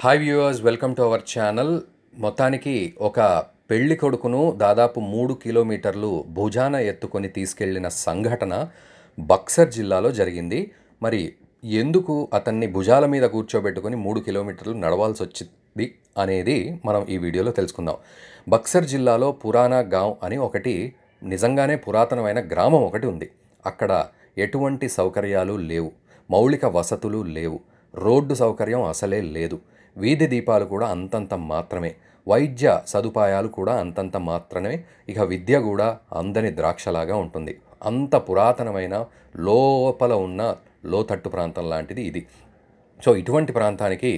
hi viewers welcome to our channel మొత్తానికి ఒక పెళ్లి కొడుకును దాదాపు మూడు కిలోమీటర్లు భుజాన ఎత్తుకొని తీసుకెళ్లిన సంఘటన బక్సర్ జిల్లాలో జరిగింది మరి ఎందుకు అతన్ని భుజాల మీద కూర్చోబెట్టుకొని మూడు కిలోమీటర్లు నడవాల్సి వచ్చింది అనేది మనం ఈ వీడియోలో తెలుసుకుందాం బక్సర్ జిల్లాలో పురాణా గావ్ అని ఒకటి నిజంగానే పురాతనమైన గ్రామం ఒకటి ఉంది అక్కడ ఎటువంటి సౌకర్యాలు లేవు మౌలిక వసతులు లేవు రోడ్డు సౌకర్యం అసలే లేదు వీధి దీపాలు కూడా అంతంత మాత్రమే వైద్య సదుపాయాలు కూడా అంతంత మాత్రమే ఇక విద్య కూడా అందని ద్రాక్షలాగా ఉంటుంది అంత పురాతనమైన లోపల ఉన్న లోతట్టు ప్రాంతం లాంటిది ఇది సో ఇటువంటి ప్రాంతానికి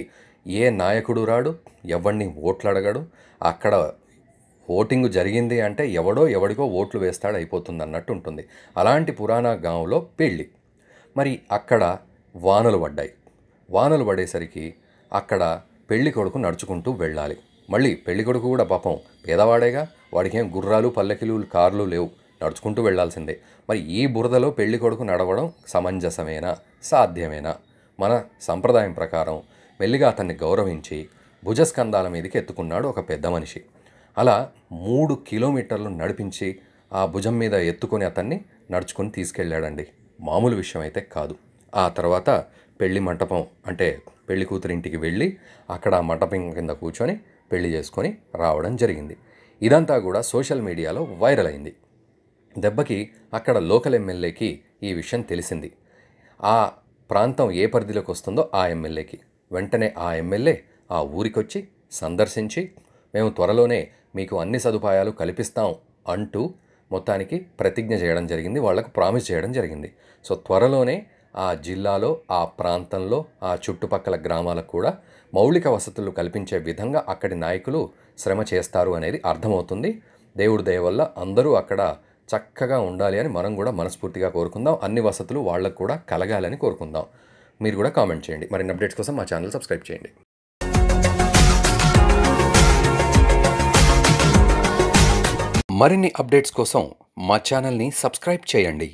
ఏ నాయకుడు రాడు ఎవరిని ఓట్లు అడగడు అక్కడ ఓటింగ్ జరిగింది అంటే ఎవడో ఎవడికో ఓట్లు వేస్తాడు అయిపోతుంది అన్నట్టు ఉంటుంది అలాంటి పురాణ గాంలో పెళ్ళి మరి అక్కడ వానలు పడ్డాయి వానలు పడేసరికి అక్కడ పెళ్లి కొడుకు నడుచుకుంటూ వెళ్ళాలి మళ్ళీ పెళ్లి కొడుకు కూడా పాపం పేదవాడేగా వాడికి ఏం గుర్రాలు పల్లకిలు కార్లు లేవు నడుచుకుంటూ వెళ్లాల్సిందే మరి ఈ బురదలో పెళ్లి కొడుకు నడవడం సమంజసమేనా సాధ్యమేనా మన సంప్రదాయం ప్రకారం మెల్లిగా అతన్ని గౌరవించి భుజస్కంధాల మీదకి ఎత్తుకున్నాడు ఒక పెద్ద మనిషి అలా మూడు కిలోమీటర్లు నడిపించి ఆ భుజం మీద ఎత్తుకొని అతన్ని నడుచుకొని తీసుకెళ్ళాడండి మామూలు విషయం అయితే కాదు ఆ తర్వాత పెళ్లి మంటపం అంటే పెళ్లి కూతురి ఇంటికి వెళ్ళి అక్కడ మంటపం కింద కూర్చొని పెళ్లి చేసుకొని రావడం జరిగింది ఇదంతా కూడా సోషల్ మీడియాలో వైరల్ అయింది దెబ్బకి అక్కడ లోకల్ ఎమ్మెల్యేకి ఈ విషయం తెలిసింది ఆ ప్రాంతం ఏ పరిధిలోకి వస్తుందో ఆ ఎమ్మెల్యేకి వెంటనే ఆ ఎమ్మెల్యే ఆ ఊరికొచ్చి సందర్శించి మేము త్వరలోనే మీకు అన్ని సదుపాయాలు కల్పిస్తాం అంటూ మొత్తానికి ప్రతిజ్ఞ చేయడం జరిగింది వాళ్లకు ప్రామిస్ చేయడం జరిగింది సో త్వరలోనే ఆ జిల్లాలో ఆ ప్రాంతంలో ఆ చుట్టుపక్కల గ్రామాలకు కూడా మౌలిక వసతులు కల్పించే విధంగా అక్కడి నాయకులు శ్రమ చేస్తారు అనేది అర్థమవుతుంది దేవుడి దయ వల్ల అందరూ అక్కడ చక్కగా ఉండాలి అని మనం కూడా మనస్ఫూర్తిగా కోరుకుందాం అన్ని వసతులు వాళ్ళకు కూడా కలగాలని కోరుకుందాం మీరు కూడా కామెంట్ చేయండి మరిన్ని అప్డేట్స్ కోసం మా ఛానల్ సబ్స్క్రైబ్ చేయండి మరిన్ని అప్డేట్స్ కోసం మా ఛానల్ని సబ్స్క్రైబ్ చేయండి